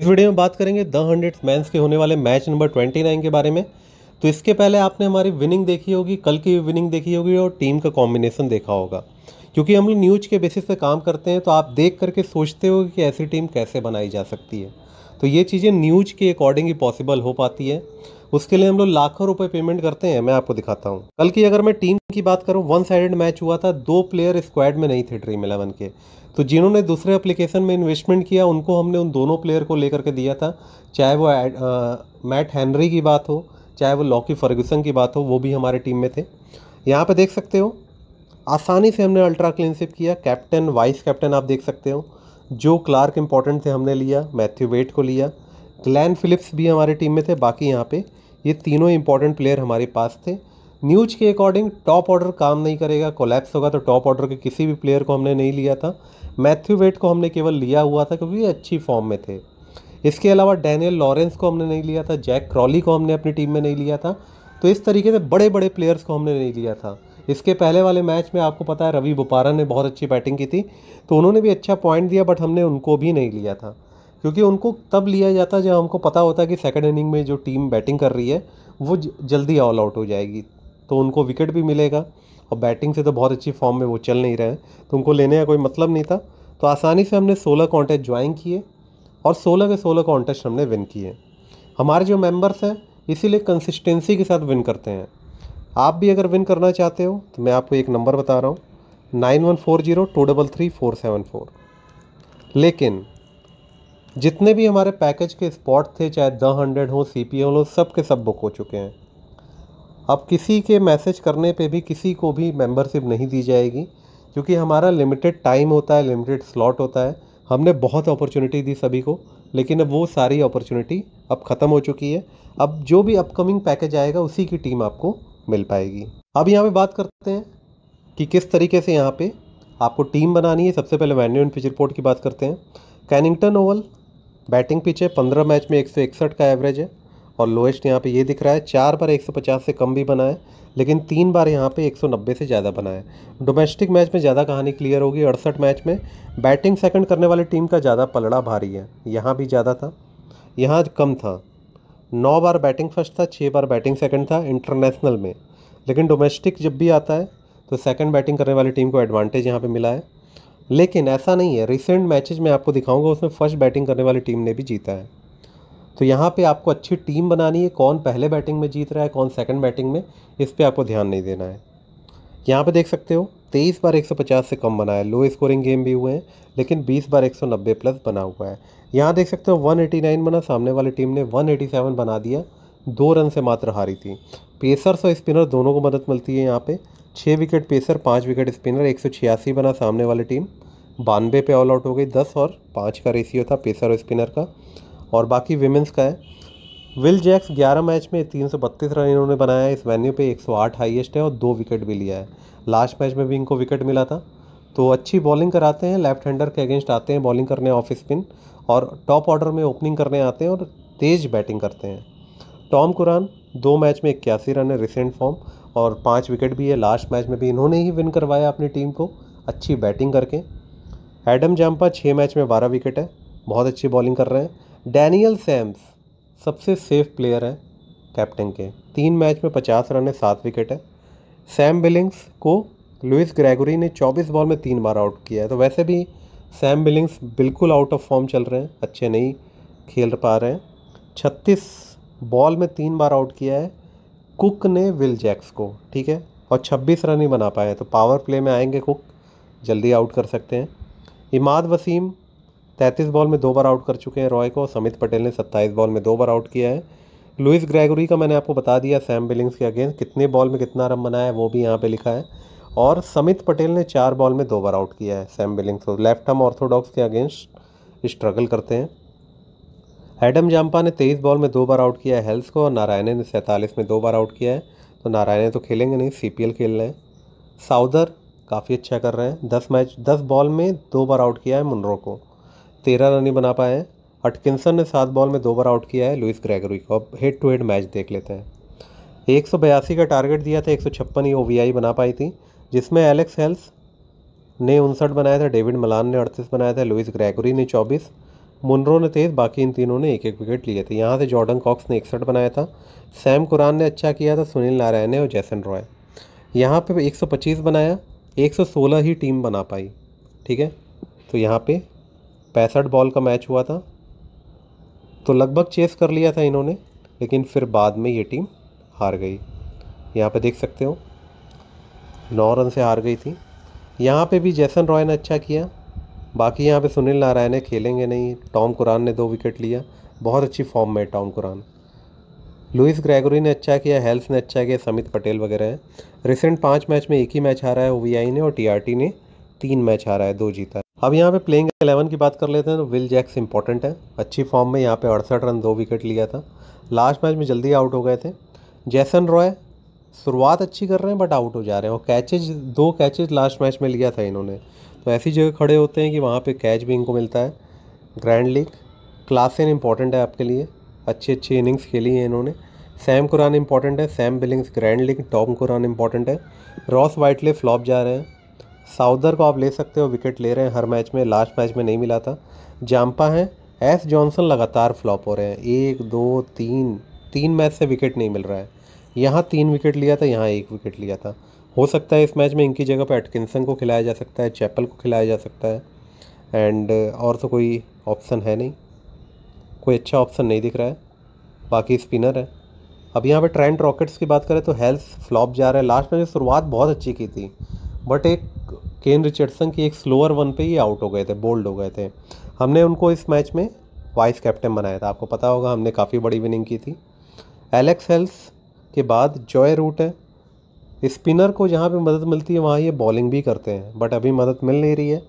इस वीडियो में बात करेंगे द हंड्रेड मैंस के होने वाले मैच नंबर ट्वेंटी नाइन के बारे में तो इसके पहले आपने हमारी विनिंग देखी होगी कल की विनिंग देखी होगी और टीम का कॉम्बिनेशन देखा होगा क्योंकि हम लोग न्यूज के बेसिस पे काम करते हैं तो आप देख करके सोचते हो कि ऐसी टीम कैसे बनाई जा सकती है तो ये चीज़ें न्यूज के अकॉर्डिंग ही पॉसिबल हो पाती है उसके लिए हम लोग लाखों रुपए पेमेंट करते हैं मैं आपको दिखाता हूँ कल की अगर मैं टीम की बात करूँ वन साइडेड मैच हुआ था दो प्लेयर स्क्वाड में नहीं थे ड्रीम इलेवन के तो जिन्होंने दूसरे एप्लीकेशन में इन्वेस्टमेंट किया उनको हमने उन दोनों प्लेयर को लेकर के दिया था चाहे वो आ, मैट हैनरी की बात हो चाहे वो लॉकी फर्गूसन की बात हो वो भी हमारे टीम में थे यहाँ पर देख सकते हो आसानी से हमने अल्ट्रा क्लीनशिप किया कैप्टन वाइस कैप्टन आप देख सकते हो जो क्लार्क इंपॉर्टेंट थे हमने लिया मैथ्यू वेट को लिया ग्लैन फिलिप्स भी हमारे टीम में थे बाकी यहाँ पे ये तीनों इंपॉर्टेंट प्लेयर हमारे पास थे न्यूज के अकॉर्डिंग टॉप ऑर्डर काम नहीं करेगा कोलैप्स होगा तो टॉप ऑर्डर के किसी भी प्लेयर को हमने नहीं लिया था मैथ्यू वेट को हमने केवल लिया हुआ था क्योंकि अच्छी फॉर्म में थे इसके अलावा डैनियल लॉरेंस को हमने नहीं लिया था जैक क्रॉली को हमने अपनी टीम में नहीं लिया था तो इस तरीके से बड़े बड़े प्लेयर्स को हमने नहीं लिया था इसके पहले वाले मैच में आपको पता है रवि बुपारा ने बहुत अच्छी बैटिंग की थी तो उन्होंने भी अच्छा पॉइंट दिया बट हमने उनको भी नहीं लिया था क्योंकि उनको तब लिया जाता जब हमको पता होता कि सेकेंड इनिंग में जो टीम बैटिंग कर रही है वो जल्दी ऑल आउट हो जाएगी तो उनको विकेट भी मिलेगा और बैटिंग से तो बहुत अच्छी फॉर्म में वो चल नहीं रहे हैं तो उनको लेने का कोई मतलब नहीं था तो आसानी से हमने सोलह कॉन्टेस्ट ज्वाइन किए और सोलह के सोलह कॉन्टेस्ट हमने विन किए हमारे जो मेम्बर्स हैं इसीलिए कंसिस्टेंसी के साथ विन करते हैं आप भी अगर विन करना चाहते हो तो मैं आपको एक नंबर बता रहा हूँ nine one four zero two double three four seven four लेकिन जितने भी हमारे पैकेज के स्पॉट थे चाहे द हंड्रेड हो सी पी हो सब के सब बुक हो चुके हैं अब किसी के मैसेज करने पे भी किसी को भी मेंबरशिप नहीं दी जाएगी क्योंकि हमारा लिमिटेड टाइम होता है लिमिटेड स्लॉट होता है हमने बहुत अपॉर्चुनिटी दी सभी को लेकिन अब वो सारी अपॉर्चुनिटी अब ख़त्म हो चुकी है अब जो भी अपकमिंग पैकेज आएगा उसी की टीम आपको मिल पाएगी अब यहाँ पे बात करते हैं कि किस तरीके से यहाँ पे आपको टीम बनानी है सबसे पहले वैन्यू एंड पिच रिपोर्ट की बात करते हैं कैनिंगटन ओवल बैटिंग पिच है पंद्रह मैच में एक सौ इकसठ का एवरेज है और लोएस्ट यहाँ पे ये दिख रहा है चार बार 150 से कम भी बना है लेकिन तीन बार यहाँ पे 190 से ज़्यादा बना है डोमेस्टिक मैच में ज़्यादा कहानी क्लियर होगी अड़सठ मैच में बैटिंग सेकंड करने वाली टीम का ज़्यादा पलड़ा भारी है यहाँ भी ज़्यादा था यहाँ कम था नौ बार बैटिंग फर्स्ट था छः बार बैटिंग सेकेंड था इंटरनेशनल में लेकिन डोमेस्टिक जब भी आता है तो सेकेंड बैटिंग करने वाली टीम को एडवांटेज यहाँ पर मिला है लेकिन ऐसा नहीं है रिसेंट मैचेज में आपको दिखाऊंगा उसमें फर्स्ट बैटिंग करने वाली टीम ने भी जीता है तो यहाँ पे आपको अच्छी टीम बनानी है कौन पहले बैटिंग में जीत रहा है कौन सेकंड बैटिंग में इस पर आपको ध्यान नहीं देना है यहाँ पे देख सकते हो तेईस बार 150 से कम बना है लो स्कोरिंग गेम भी हुए हैं लेकिन 20 बार 190 प्लस बना हुआ है यहाँ देख सकते हो 189 बना सामने वाली टीम ने 187 बना दिया दो रन से मात्र हारी थी पेसर्स और स्पिनर दोनों को मदद मिलती है यहाँ पर छः विकेट पेसर पाँच विकेट स्पिनर एक बना सामने वाली टीम बानवे पे ऑल आउट हो गई दस और पाँच का रेशियो था पेसर और स्पिनर का और बाकी विमेंस का है विल जैक्स 11 मैच में तीन रन इन्होंने बनाया है इस वेन्यू पे 108 हाईएस्ट है और दो विकेट भी लिया है लास्ट मैच में भी इनको विकेट मिला था तो अच्छी बॉलिंग कराते हैं लेफ्ट हैंडर के अगेंस्ट आते हैं बॉलिंग करने ऑफ स्पिन और टॉप ऑर्डर में ओपनिंग करने आते हैं और तेज़ बैटिंग करते हैं टॉम कुरान दो मैच में इक्यासी रन है रिसेंट फॉर्म और पाँच विकेट भी है लास्ट मैच में भी इन्होंने ही विन करवाया अपनी टीम को अच्छी बैटिंग करके एडम जाम्पा छः मैच में बारह विकेट है बहुत अच्छी बॉलिंग कर रहे हैं डैनियल सैम्स सबसे सेफ प्लेयर है कैप्टन के तीन मैच में पचास रन है सात विकेट है सैम बिलिंग्स को लुइस ग्रेगोरी ने चौबीस बॉल में तीन बार आउट किया है तो वैसे भी सैम बिलिंग्स बिल्कुल आउट ऑफ फॉर्म चल रहे हैं अच्छे नहीं खेल पा रहे हैं छत्तीस बॉल में तीन बार आउट किया है कुक ने विल जैक्स को ठीक है और छब्बीस रन ही बना पाए तो पावर प्ले में आएंगे कुक जल्दी आउट कर सकते हैं इमाद वसीम तैंतीस बॉल में दो बार आउट कर चुके हैं रॉय को समित पटेल ने सत्ताईस बॉल में दो बार आउट किया है लुइस ग्रेगोरी का मैंने आपको बता दिया सैम बिलिंग्स के अगेंस्ट कितने बॉल में कितना रन बनाया है वो भी यहाँ पे लिखा है और समित पटेल ने चार बॉल में दो बार आउट किया है सैम बिलिंग्स और लेफ्ट हम ऑर्थोडॉक्स के अगेंस्ट स्ट्रगल करते हैं एडम जाम्पा ने तेईस बॉल में दो बार आउट किया है हेल्स को और नारायण ने सैंतालीस में दो बार आउट किया है तो नारायण तो खेलेंगे नहीं सी खेल रहे हैं साउदर काफ़ी अच्छा कर रहे हैं दस मैच दस बॉल में दो बार आउट किया है मुनरो को तेरह रन ही बना पाए हैं अटकिंसन ने सात बॉल में दो बार आउट किया है लुइस ग्रेगरी को अब हेड टू हेड मैच देख लेते हैं एक सौ बयासी का टारगेट दिया था एक सौ छप्पन ही ओ बना पाई थी जिसमें एलेक्स हेल्स ने उनसठ बनाया था डेविड मलान ने अड़तीस बनाया था लुइस ग्रेगोरी ने चौबीस मुनरो ने तेईस बाकी इन तीनों ने एक एक विकेट लिए थे यहाँ से जॉर्डन कॉक्स ने इकसठ बनाया था सैम कुरान ने अच्छा किया था सुनील नारायण ने और जैसन रॉय यहाँ पे 125 बनाया 116 ही टीम बना पाई ठीक है तो यहाँ पे पैंसठ बॉल का मैच हुआ था तो लगभग चेस कर लिया था इन्होंने लेकिन फिर बाद में ये टीम हार गई यहाँ पे देख सकते हो नौ रन से हार गई थी यहाँ पे भी जैसन रॉय ने अच्छा किया बाकी यहाँ पे सुनील नारायण ने खेलेंगे नहीं टॉम कुरान ने दो विकेट लिया बहुत अच्छी फॉर्म में है टॉम कुरान लुइस ग्रेगोरी ने अच्छा किया हेल्स ने अच्छा किया समित पटेल वगैरह हैं रिसेंट पाँच मैच में एक ही मैच हारा है ओ ने और टी ने तीन मैच हारा है दो जीता है अब यहाँ पे प्लेइंग एलेवन की बात कर लेते हैं तो विल जैक्स इंपॉर्टेंट है अच्छी फॉर्म में यहाँ पे अड़सठ रन दो विकेट लिया था लास्ट मैच में जल्दी आउट हो गए थे जैसन रॉय शुरुआत अच्छी कर रहे हैं बट आउट हो जा रहे हैं और कैचेज दो कैचेज लास्ट मैच में लिया था इन्होंने तो ऐसी जगह खड़े होते हैं कि वहाँ पर कैच भी इनको मिलता है ग्रैंड लीग एन इंपॉर्टेंट है आपके लिए अच्छी अच्छी इनिंग्स खेली हैं इन्होंने सैम कुरान इंपॉर्टेंट है Sam Billings grand league Tom Curran important है रॉस वाइटले फ्लॉप जा रहे हैं साउदर को आप ले सकते हो विकेट ले रहे हैं हर मैच में लास्ट मैच में नहीं मिला था जाम्पा हैं एस जॉनसन लगातार फ्लॉप हो रहे हैं एक दो तीन तीन मैच से विकेट नहीं मिल रहा है यहाँ तीन विकेट लिया था यहाँ एक विकेट लिया था हो सकता है इस मैच में इनकी जगह पर एटकिंसन को खिलाया जा सकता है चैपल को खिलाया जा सकता है एंड uh, और तो कोई ऑप्शन है नहीं कोई अच्छा ऑप्शन नहीं दिख रहा है बाकी स्पिनर है अब यहाँ पर ट्रेंड रॉकेट्स की बात करें तो हेल्थ फ्लॉप जा रहा है लास्ट में शुरुआत बहुत अच्छी की थी बट एक केन रिचर्डसन की एक स्लोअर वन पे ही आउट हो गए थे बोल्ड हो गए थे हमने उनको इस मैच में वाइस कैप्टन बनाया था आपको पता होगा हमने काफ़ी बड़ी विनिंग की थी एलेक्स हेल्स के बाद जॉय रूट है स्पिनर को जहाँ पे मदद मिलती है वहाँ ये बॉलिंग भी करते हैं बट अभी मदद मिल नहीं रही है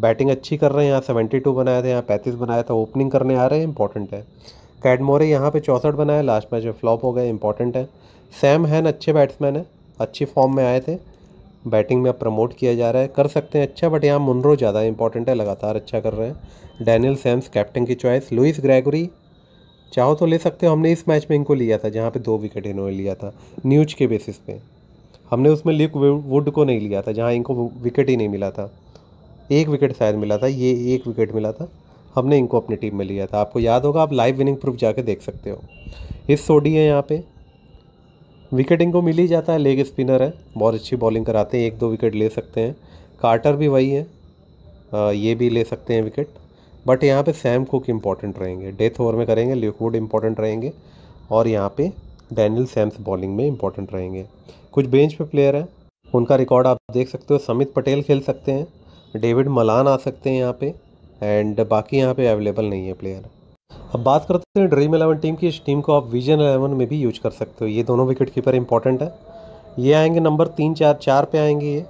बैटिंग अच्छी कर रहे हैं यहाँ सेवेंटी टू बनाए थे यहाँ पैंतीस बनाया था ओपनिंग करने आ रहे हैं इंपॉर्टेंट है कैडमोरे यहाँ पे चौंसठ बनाए लास्ट मैच में फ्लॉप हो गए इंपॉर्टेंट है सैम हैन अच्छे बैट्समैन है अच्छी फॉर्म में आए थे बैटिंग में अब प्रमोट किया जा रहा है कर सकते हैं अच्छा बट यहाँ मुनरो ज़्यादा इंपॉर्टेंट है लगातार अच्छा कर रहे हैं डैनियल सैम्स कैप्टन की चॉइस लुइस ग्रेगोरी चाहो तो ले सकते हो हमने इस मैच में इनको लिया था जहाँ पे दो विकेट इन्होंने लिया था न्यूज के बेसिस पे हमने उसमें लिक वुड को नहीं लिया था जहाँ इनको विकेट ही नहीं मिला था एक विकेट शायद मिला था ये एक विकेट मिला था हमने इनको अपनी टीम में लिया था आपको याद होगा आप लाइव विनिंग प्रूफ जाके देख सकते हो इस सोडी है यहाँ पर विकेट इनको मिल ही जाता है लेग स्पिनर है बहुत अच्छी बॉलिंग कराते हैं एक दो विकेट ले सकते हैं कार्टर भी वही है आ, ये भी ले सकते हैं विकेट बट यहाँ पे सैम कुक इम्पॉर्टेंट रहेंगे डेथ ओवर में करेंगे लिकवुड इम्पॉर्टेंट रहेंगे और यहाँ पे डैनियल सैम्स बॉलिंग में इम्पॉर्टेंट रहेंगे कुछ बेंच पे प्लेयर हैं उनका रिकॉर्ड आप देख सकते हो समित पटेल खेल सकते हैं डेविड मलान आ सकते हैं यहाँ पे एंड बाकी यहाँ पे अवेलेबल नहीं है प्लेयर अब बात करते हैं ड्रीम इलेवन टीम की इस टीम को आप विजन इलेवन में भी यूज कर सकते हो ये दोनों विकेट कीपर इंपॉर्टेंट है ये आएंगे नंबर तीन चार चार पे आएंगे ये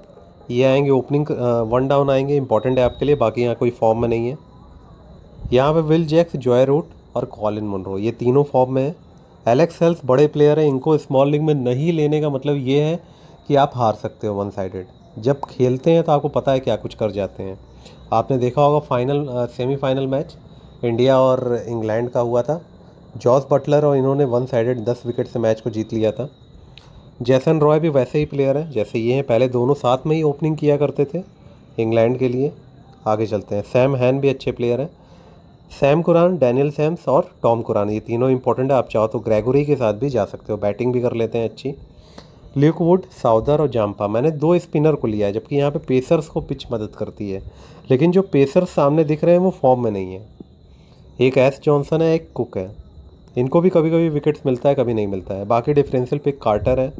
ये आएंगे ओपनिंग वन डाउन आएंगे इंपॉर्टेंट है आपके लिए बाकी यहाँ कोई फॉर्म में नहीं है यहाँ पे विल जैक्स जॉय रूट और कॉलिन मुनरो ये तीनों फॉर्म में है एलेक्स हेल्स बड़े प्लेयर हैं इनको स्मॉल लीग में नहीं लेने का मतलब ये है कि आप हार सकते हो वन साइडेड जब खेलते हैं तो आपको पता है क्या कुछ कर जाते हैं आपने देखा होगा फाइनल सेमीफाइनल मैच इंडिया और इंग्लैंड का हुआ था जॉस बटलर और इन्होंने वन साइडेड दस विकेट से मैच को जीत लिया था जैसन रॉय भी वैसे ही प्लेयर हैं जैसे ये हैं पहले दोनों साथ में ही ओपनिंग किया करते थे इंग्लैंड के लिए आगे चलते हैं सैम हैन भी अच्छे प्लेयर हैं सैम कुरान डैनियल सैम्स और टॉम कुरान ये तीनों इंपॉर्टेंट है आप चाहो तो ग्रेगोरी के साथ भी जा सकते हो बैटिंग भी कर लेते हैं अच्छी ल्यूक वुड साउदर और जाम्पा मैंने दो स्पिनर को लिया है जबकि यहाँ पे पेसर्स को पिच मदद करती है लेकिन जो पेसर्स सामने दिख रहे हैं वो फॉर्म में नहीं है एक एस जॉनसन है एक कुक है इनको भी कभी कभी विकेट्स मिलता है कभी नहीं मिलता है बाकी डिफरेंशियल पिक कार्टर है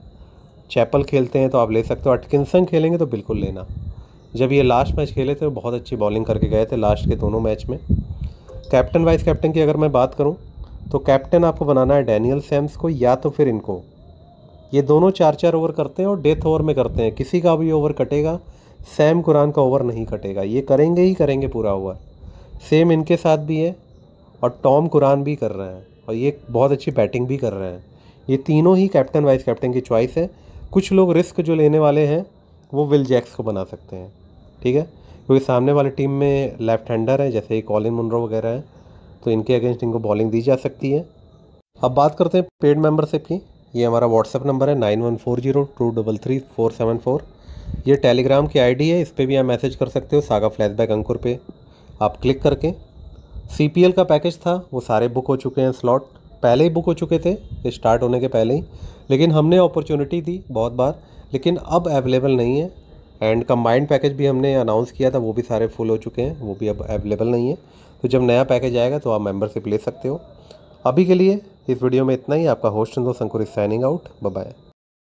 चैपल खेलते हैं तो आप ले सकते हो अटकिनसन खेलेंगे तो बिल्कुल लेना जब ये लास्ट मैच खेले थे बहुत अच्छी बॉलिंग करके गए थे लास्ट के दोनों मैच में कैप्टन वाइस कैप्टन की अगर मैं बात करूँ तो कैप्टन आपको बनाना है डैनियल सैम्स को या तो फिर इनको ये दोनों चार चार ओवर करते हैं और डेथ ओवर में करते हैं किसी का भी ओवर कटेगा सैम कुरान का ओवर नहीं कटेगा ये करेंगे ही करेंगे पूरा ओवर सेम इनके साथ भी है और टॉम कुरान भी कर रहे हैं और ये बहुत अच्छी बैटिंग भी कर रहे हैं ये तीनों ही कैप्टन वाइस कैप्टन की चॉइस है कुछ लोग रिस्क जो लेने वाले हैं वो विल जैक्स को बना सकते हैं ठीक है क्योंकि सामने वाली टीम में लेफ्ट हैंडर है जैसे कॉलिन मुनरो वगैरह हैं तो इनके अगेंस्ट इनको बॉलिंग दी जा सकती है अब बात करते हैं पेड मेंबरशिप की ये हमारा व्हाट्सअप नंबर है nine one four zero two double three four seven four ये टेलीग्राम की आईडी है इस पर भी आप मैसेज कर सकते हो सागा फ्लैशबैक अंकुर पे आप क्लिक करके सी का पैकेज था वो सारे बुक हो चुके हैं स्लॉट पहले ही बुक हो चुके थे स्टार्ट होने के पहले ही लेकिन हमने अपॉर्चुनिटी दी बहुत बार लेकिन अब अवेलेबल नहीं है एंड कम्बाइंड पैकेज भी हमने अनाउंस किया था वो भी सारे फुल हो चुके हैं वो भी अब अवेलेबल नहीं है तो जब नया पैकेज आएगा तो आप मेम्बरशिप ले सकते हो अभी के लिए इस वीडियो में इतना ही आपका host Sankur signing out bye